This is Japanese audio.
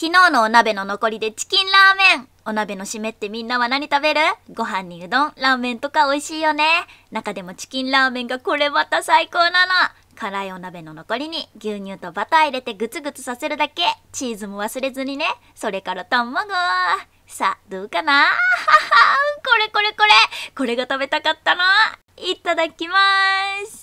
昨日のお鍋の残りでチキンラーメンお鍋の締めってみんなは何食べるご飯にうどん、ラーメンとか美味しいよね。中でもチキンラーメンがこれまた最高なの。辛いお鍋の残りに牛乳とバター入れてグツグツさせるだけ。チーズも忘れずにね。それから卵。さあ、どうかなは これこれこれこれが食べたかったのいただきます